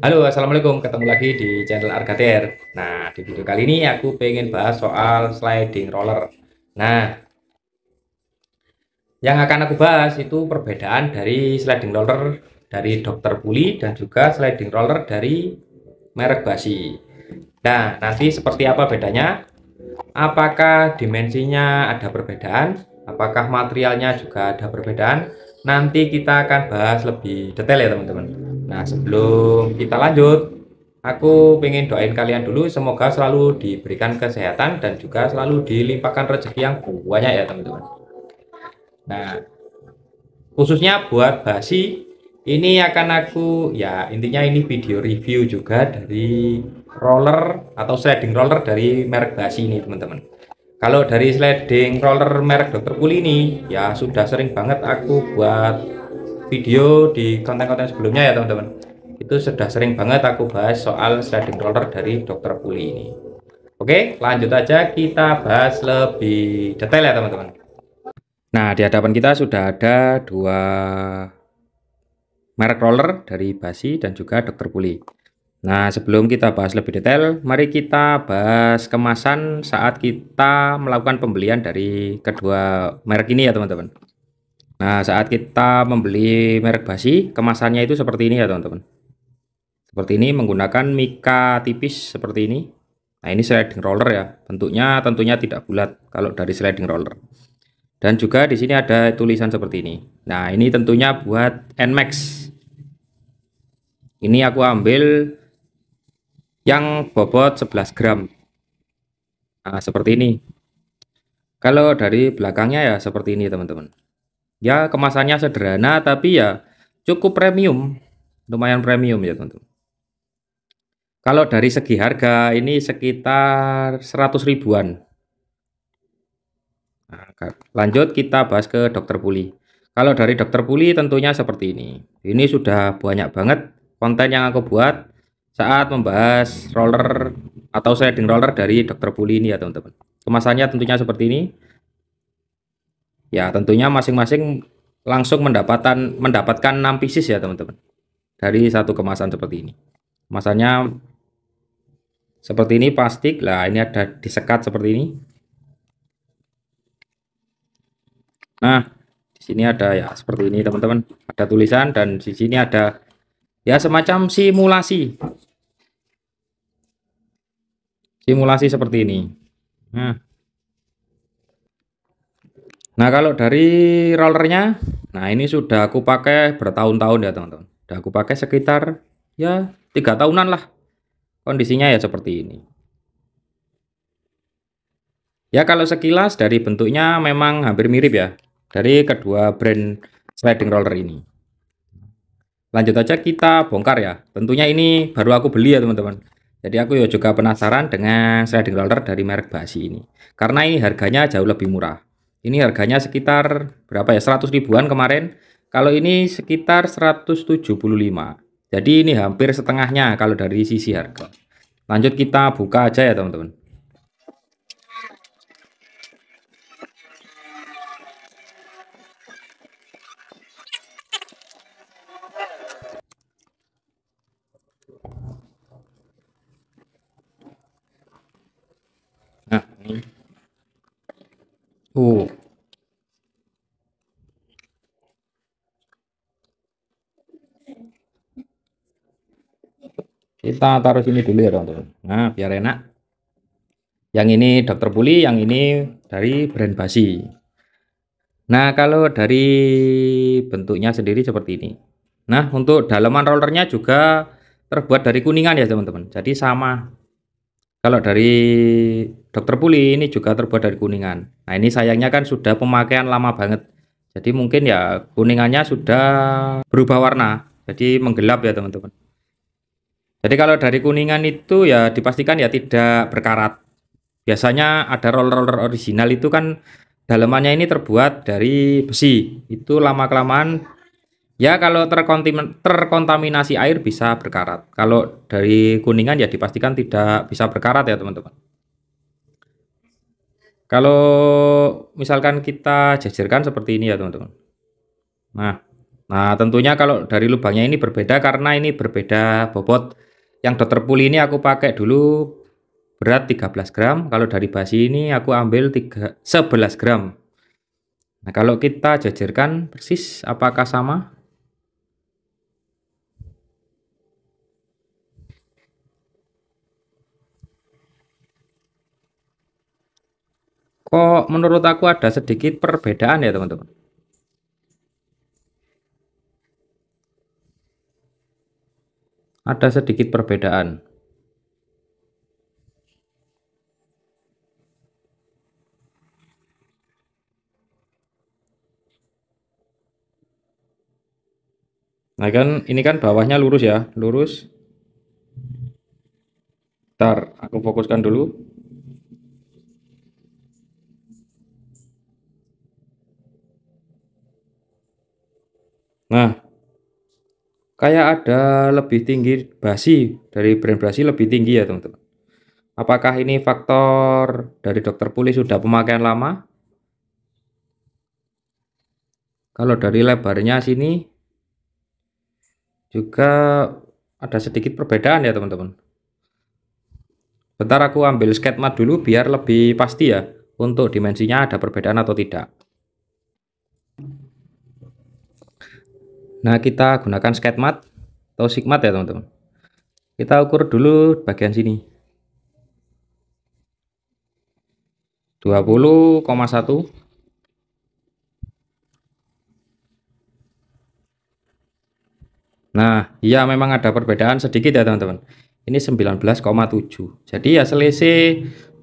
Halo, Assalamualaikum. Ketemu lagi di channel Argater. Nah, di video kali ini aku pengen bahas soal sliding roller. Nah, yang akan aku bahas itu perbedaan dari sliding roller dari dokter puli dan juga sliding roller dari merek basi nah nanti seperti apa bedanya apakah dimensinya ada perbedaan apakah materialnya juga ada perbedaan nanti kita akan bahas lebih detail ya teman-teman nah sebelum kita lanjut aku pengen doain kalian dulu semoga selalu diberikan kesehatan dan juga selalu dilimpahkan rezeki yang banyak ya teman-teman nah khususnya buat basi ini akan aku ya intinya ini video review juga dari roller atau sliding roller dari merek Basi ini teman-teman kalau dari sliding roller merek Dokter Puli ini, ya sudah sering banget aku buat video di konten-konten sebelumnya ya teman-teman. Itu sudah sering banget aku bahas soal sliding roller dari Dokter Puli ini. Oke, lanjut aja kita bahas lebih detail ya teman-teman. Nah, di hadapan kita sudah ada dua merek roller dari Basi dan juga Dokter Puli. Nah, sebelum kita bahas lebih detail, mari kita bahas kemasan saat kita melakukan pembelian dari kedua merek ini ya, teman-teman. Nah, saat kita membeli merek basi, kemasannya itu seperti ini ya, teman-teman. Seperti ini menggunakan mika tipis seperti ini. Nah, ini sliding roller ya. Bentuknya tentunya tidak bulat kalau dari sliding roller. Dan juga di sini ada tulisan seperti ini. Nah, ini tentunya buat Nmax. Ini aku ambil yang bobot 11 gram nah, seperti ini kalau dari belakangnya ya seperti ini teman-teman ya kemasannya sederhana tapi ya cukup premium lumayan premium ya teman-teman kalau dari segi harga ini sekitar 100 ribuan nah, lanjut kita bahas ke dokter puli kalau dari dokter puli tentunya seperti ini ini sudah banyak banget konten yang aku buat saat membahas roller atau sliding roller dari dokter Puli ini ya teman-teman. Kemasannya tentunya seperti ini. Ya tentunya masing-masing langsung mendapatkan mendapatkan 6 pieces ya teman-teman. Dari satu kemasan seperti ini. Kemasannya seperti ini plastik. Lah ini ada disekat seperti ini. Nah, di sini ada ya seperti ini teman-teman. Ada tulisan dan di sini ada ya semacam simulasi simulasi seperti ini. Nah, nah kalau dari rollernya, nah ini sudah aku pakai bertahun-tahun ya teman-teman. Sudah aku pakai sekitar ya tiga tahunan lah. Kondisinya ya seperti ini. Ya kalau sekilas dari bentuknya memang hampir mirip ya dari kedua brand sliding roller ini. Lanjut aja kita bongkar ya. Tentunya ini baru aku beli ya teman-teman. Jadi aku juga penasaran dengan sliding roller dari merek Basi ini. Karena ini harganya jauh lebih murah. Ini harganya sekitar berapa ya? 100 ribuan kemarin. Kalau ini sekitar 175. Jadi ini hampir setengahnya kalau dari sisi harga. Lanjut kita buka aja ya teman-teman. Kita taruh sini dulu ya teman-teman. Nah, biar enak. Yang ini dokter puli, yang ini dari brand basi. Nah, kalau dari bentuknya sendiri seperti ini. Nah, untuk daleman rollernya juga terbuat dari kuningan ya teman-teman. Jadi sama. Kalau dari dokter puli ini juga terbuat dari kuningan. Nah, ini sayangnya kan sudah pemakaian lama banget. Jadi mungkin ya kuningannya sudah berubah warna. Jadi menggelap ya teman-teman. Jadi kalau dari kuningan itu ya dipastikan ya tidak berkarat. Biasanya ada roller-roller original itu kan dalamannya ini terbuat dari besi. Itu lama-kelamaan ya kalau terkontaminasi air bisa berkarat. Kalau dari kuningan ya dipastikan tidak bisa berkarat ya teman-teman. Kalau misalkan kita jajarkan seperti ini ya teman-teman. Nah, Nah, tentunya kalau dari lubangnya ini berbeda karena ini berbeda bobot. Yang dokter puli ini aku pakai dulu berat 13 gram, kalau dari basi ini aku ambil 3, 11 gram. Nah, kalau kita jajarkan persis apakah sama? Kok menurut aku ada sedikit perbedaan ya, teman-teman? ada sedikit perbedaan. Nah kan ini kan bawahnya lurus ya, lurus. Ntar aku fokuskan dulu. kayak ada lebih tinggi basi dari brand basi lebih tinggi ya teman-teman. Apakah ini faktor dari dokter pulih sudah pemakaian lama? Kalau dari lebarnya sini juga ada sedikit perbedaan ya teman-teman. Bentar aku ambil skatmat dulu biar lebih pasti ya untuk dimensinya ada perbedaan atau tidak. Nah, kita gunakan sketmat atau sigmat ya, teman-teman. Kita ukur dulu bagian sini. 20,1 Nah, ya memang ada perbedaan sedikit ya, teman-teman. Ini 19,7. Jadi ya selisih 0,4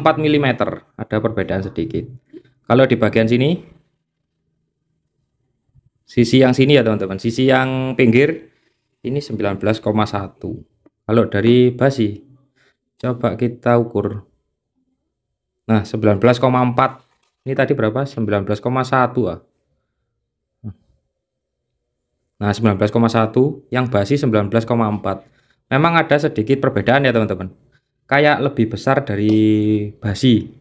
mm. Ada perbedaan sedikit. Kalau di bagian sini sisi yang sini ya teman-teman sisi yang pinggir ini 19,1 kalau dari basi coba kita ukur nah 19,4 ini tadi berapa 19,1 ah nah 19,1 yang basi 19,4 memang ada sedikit perbedaan ya teman-teman kayak lebih besar dari basi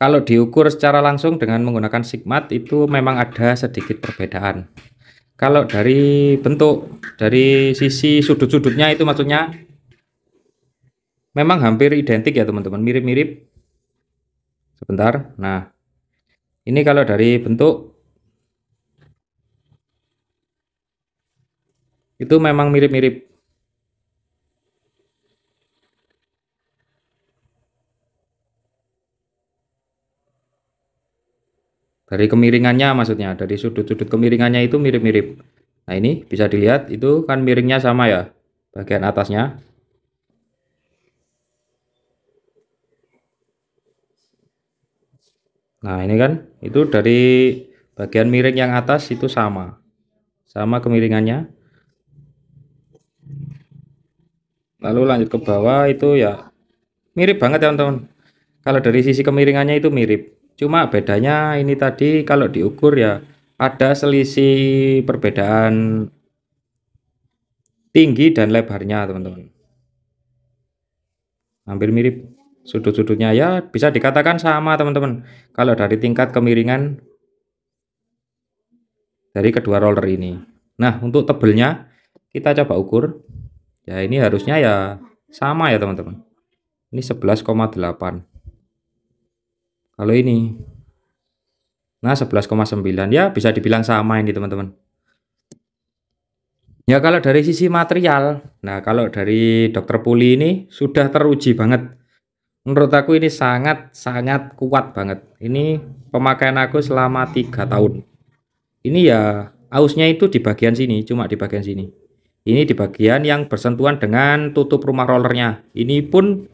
kalau diukur secara langsung dengan menggunakan sigmat itu memang ada sedikit perbedaan. Kalau dari bentuk, dari sisi sudut-sudutnya itu maksudnya memang hampir identik ya teman-teman, mirip-mirip. Sebentar, nah ini kalau dari bentuk itu memang mirip-mirip dari kemiringannya maksudnya dari sudut-sudut kemiringannya itu mirip-mirip nah ini bisa dilihat itu kan miringnya sama ya bagian atasnya nah ini kan itu dari bagian miring yang atas itu sama sama kemiringannya lalu lanjut ke bawah itu ya mirip banget ya teman-teman kalau dari sisi kemiringannya itu mirip cuma bedanya ini tadi kalau diukur ya ada selisih perbedaan tinggi dan lebarnya teman-teman hampir mirip sudut-sudutnya ya bisa dikatakan sama teman-teman kalau dari tingkat kemiringan dari kedua roller ini nah untuk tebelnya kita coba ukur ya ini harusnya ya sama ya teman-teman ini kalau ini. Nah, 11,9 ya bisa dibilang sama ini, teman-teman. Ya, kalau dari sisi material, nah kalau dari dokter Puli ini sudah teruji banget. Menurut aku ini sangat-sangat kuat banget. Ini pemakaian aku selama tiga tahun. Ini ya ausnya itu di bagian sini, cuma di bagian sini. Ini di bagian yang bersentuhan dengan tutup rumah rollernya. Ini pun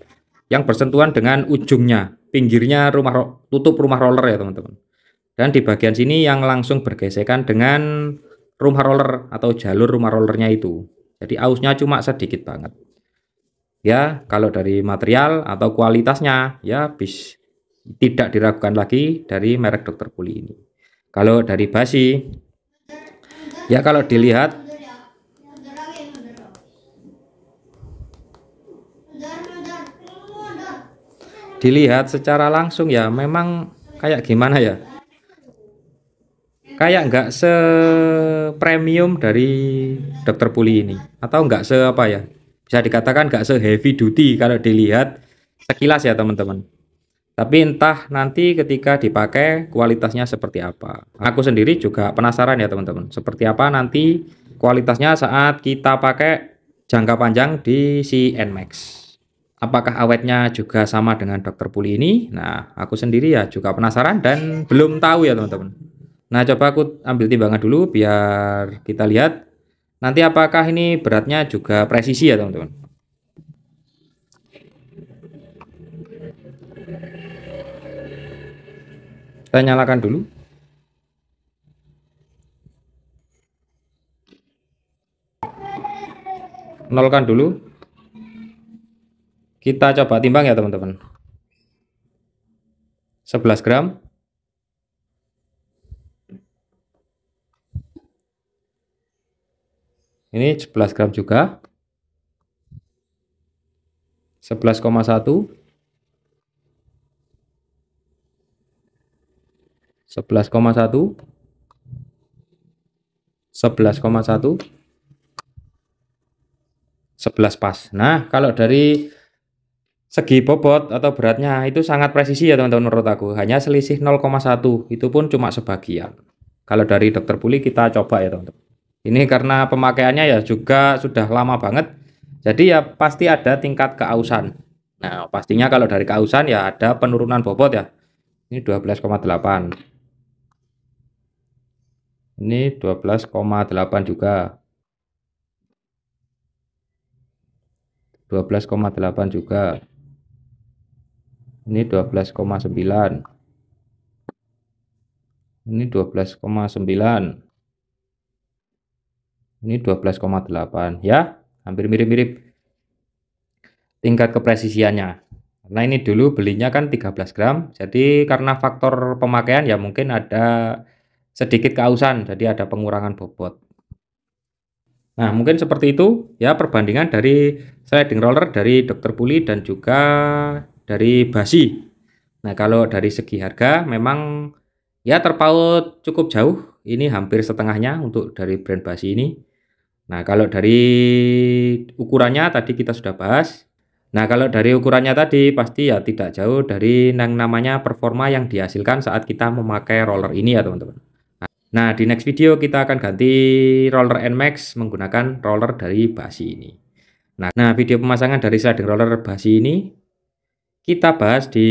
yang bersentuhan dengan ujungnya pinggirnya rumah tutup rumah roller ya teman-teman dan di bagian sini yang langsung bergesekan dengan rumah roller atau jalur rumah rollernya itu jadi ausnya cuma sedikit banget ya kalau dari material atau kualitasnya ya bis tidak diragukan lagi dari merek dokter puli ini kalau dari basi ya kalau dilihat dilihat secara langsung ya memang kayak gimana ya kayak nggak se premium dari dokter puli ini atau nggak se apa ya bisa dikatakan nggak se heavy duty kalau dilihat sekilas ya teman-teman tapi entah nanti ketika dipakai kualitasnya seperti apa aku sendiri juga penasaran ya teman-teman seperti apa nanti kualitasnya saat kita pakai jangka panjang di si Nmax Apakah awetnya juga sama dengan dokter puli ini? Nah, aku sendiri ya juga penasaran dan belum tahu ya teman-teman. Nah, coba aku ambil timbangan dulu biar kita lihat nanti apakah ini beratnya juga presisi ya teman-teman. Kita nyalakan dulu. Nolkan dulu kita coba timbang ya teman-teman. 11 gram. Ini 11 gram juga. 11,1 11,1 11,1 11 pas. Nah, kalau dari segi bobot atau beratnya itu sangat presisi ya teman-teman menurut aku. Hanya selisih 0,1 itu pun cuma sebagian. Kalau dari dokter puli kita coba ya teman-teman. Ini karena pemakaiannya ya juga sudah lama banget. Jadi ya pasti ada tingkat keausan. Nah, pastinya kalau dari keausan ya ada penurunan bobot ya. Ini 12,8. Ini 12,8 juga. 12,8 juga ini 12,9 ini 12,9 ini 12,8 ya hampir mirip-mirip tingkat kepresisiannya karena ini dulu belinya kan 13 gram jadi karena faktor pemakaian ya mungkin ada sedikit keausan jadi ada pengurangan bobot Nah, mungkin seperti itu ya perbandingan dari sliding roller dari dokter Puli dan juga dari basi. Nah, kalau dari segi harga memang ya terpaut cukup jauh. Ini hampir setengahnya untuk dari brand basi ini. Nah, kalau dari ukurannya tadi kita sudah bahas. Nah, kalau dari ukurannya tadi pasti ya tidak jauh dari yang namanya performa yang dihasilkan saat kita memakai roller ini ya, teman-teman. Nah, di next video kita akan ganti roller NMAX menggunakan roller dari basi ini. Nah, nah video pemasangan dari sliding roller basi ini kita bahas di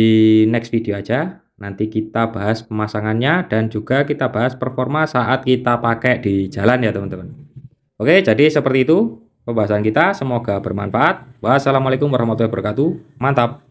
next video aja. Nanti kita bahas pemasangannya dan juga kita bahas performa saat kita pakai di jalan ya teman-teman. Oke, jadi seperti itu pembahasan kita. Semoga bermanfaat. Wassalamualaikum warahmatullahi wabarakatuh. Mantap.